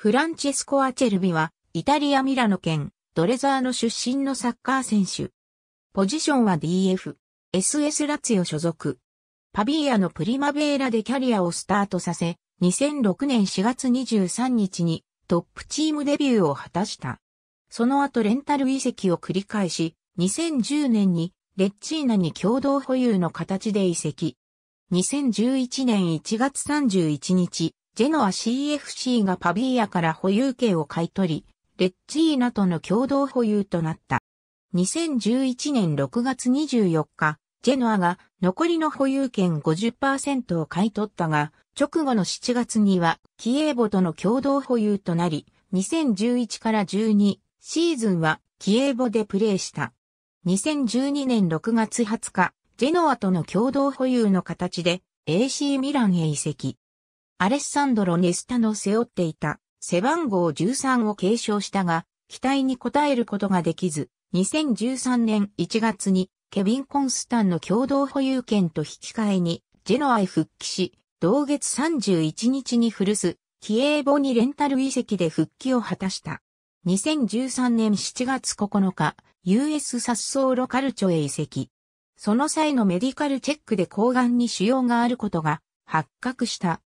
フランチェスコ・アチェルビは、イタリア・ミラノ県、ドレザーの出身のサッカー選手。ポジションは DF、SS ラツィオ所属。パビーアのプリマベーラでキャリアをスタートさせ、2006年4月23日にトップチームデビューを果たした。その後レンタル移籍を繰り返し、2010年にレッチーナに共同保有の形で移籍。2011年1月31日、ジェノア CFC がパビーアから保有権を買い取り、レッジーナとの共同保有となった。2011年6月24日、ジェノアが残りの保有権50%を買い取ったが、直後の7月にはキエーボとの共同保有となり、2011から12シーズンはキエーボでプレーした。2012年6月20日、ジェノアとの共同保有の形で AC ミランへ移籍。アレッサンドロ・ネスタの背負っていた背番号13を継承したが、期待に応えることができず、2013年1月にケビン・コンスタンの共同保有権と引き換えにジェノアへ復帰し、同月31日に古巣、キエーボにレンタル遺跡で復帰を果たした。2013年7月9日、US サッソーロカルチョへ移籍。その際のメディカルチェックで抗がんに腫瘍があることが発覚した。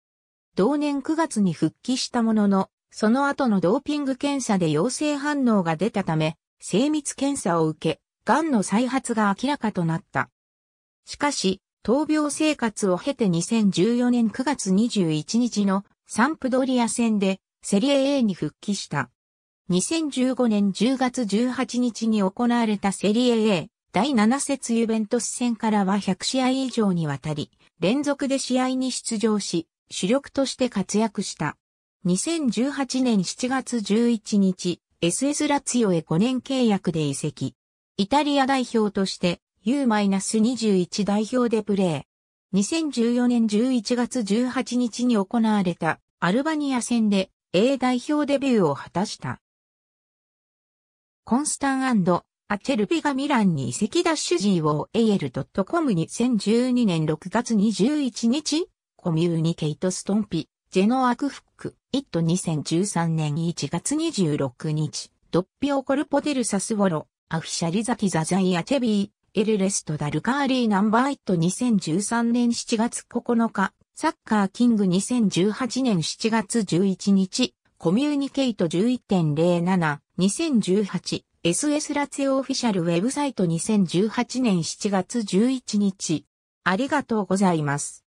同年9月に復帰したものの、その後のドーピング検査で陽性反応が出たため、精密検査を受け、癌の再発が明らかとなった。しかし、闘病生活を経て2014年9月21日のサンプドリア戦でセリエ A に復帰した。2015年10月18日に行われたセリエ A 第7節ユベントス戦からは100試合以上にわたり、連続で試合に出場し、主力として活躍した。2018年7月11日、SS ラツィオへ5年契約で移籍。イタリア代表として U-21 代表でプレー。2014年11月18日に行われたアルバニア戦で A 代表デビューを果たした。コンスタンアチェルビがミランに移籍ダッシュ GOAL.com2012 年6月21日コミューニケイトストンピ、ジェノアクフック、イット2013年1月26日、ドッピオコルポデルサスボロ、アフィシャリザキザザイアチェビー、エルレストダルカーリーナンバーイット2013年7月9日、サッカーキング2018年7月11日、コミュニケイト11.07、2018、SS ラツェオオフィシャルウェブサイト2018年7月11日。ありがとうございます。